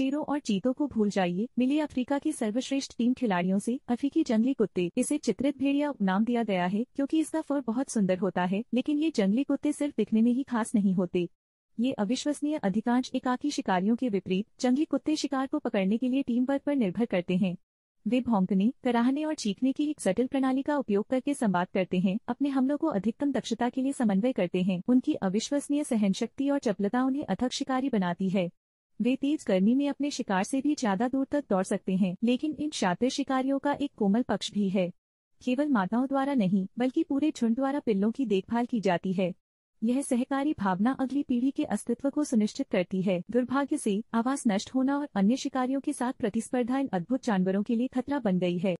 शेरों और चीतों को भूल जाइए मिले अफ्रीका की सर्वश्रेष्ठ टीम खिलाड़ियों से अफ्रीकी जंगली कुत्ते इसे चित्रित भेड़िया नाम दिया गया है क्योंकि इसका फर बहुत सुंदर होता है लेकिन ये जंगली कुत्ते सिर्फ दिखने में ही खास नहीं होते ये अविश्वसनीय अधिकांश एकाकी शिकारियों के विपरीत जंगली कुत्ते शिकार को पकड़ने के लिए टीम वर्क पर निर्भर करते हैं वे भौंकने कराहने और चीखने की एक जटिल प्रणाली का उपयोग करके संवाद करते हैं अपने हमलों को अधिकतम दक्षता के लिए समन्वय करते हैं उनकी अविश्वसनीय सहनशक्ति और चपलता उन्हें अथक शिकारी बनाती है वे तेज गर्मी में अपने शिकार से भी ज्यादा दूर तक दौड़ सकते हैं लेकिन इन शातिर शिकारियों का एक कोमल पक्ष भी है केवल माताओं द्वारा नहीं बल्कि पूरे झुंड द्वारा पिल्लों की देखभाल की जाती है यह सहकारी भावना अगली पीढ़ी के अस्तित्व को सुनिश्चित करती है दुर्भाग्य से आवास नष्ट होना और अन्य शिकारियों के साथ प्रतिस्पर्धा इन अद्भुत जानवरों के लिए खतरा बन गई है